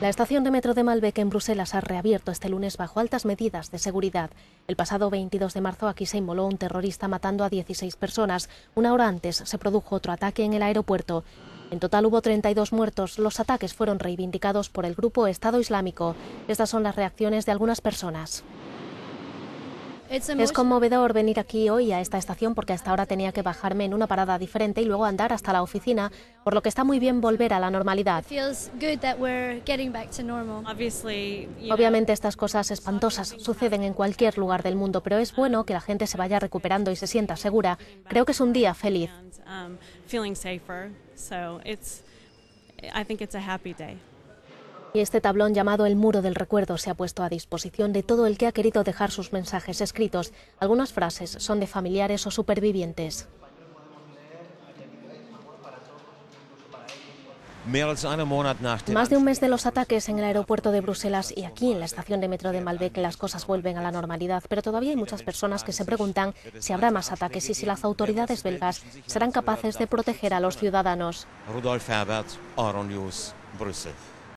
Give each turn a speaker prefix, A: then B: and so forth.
A: La estación de metro de Malbec en Bruselas ha reabierto este lunes bajo altas medidas de seguridad. El pasado 22 de marzo aquí se inmoló un terrorista matando a 16 personas. Una hora antes se produjo otro ataque en el aeropuerto. En total hubo 32 muertos. Los ataques fueron reivindicados por el grupo Estado Islámico. Estas son las reacciones de algunas personas. Es conmovedor venir aquí hoy a esta estación porque hasta ahora tenía que bajarme en una parada diferente y luego andar hasta la oficina, por lo que está muy bien volver a la normalidad. Obviamente estas cosas espantosas suceden en cualquier lugar del mundo, pero es bueno que la gente se vaya recuperando y se sienta segura. Creo que es un día feliz. Um, y este tablón llamado El Muro del Recuerdo se ha puesto a disposición de todo el que ha querido dejar sus mensajes escritos. Algunas frases son de familiares o supervivientes. Más de un mes de los ataques en el aeropuerto de Bruselas y aquí en la estación de metro de Malbec las cosas vuelven a la normalidad, pero todavía hay muchas personas que se preguntan si habrá más ataques y si las autoridades belgas serán capaces de proteger a los ciudadanos.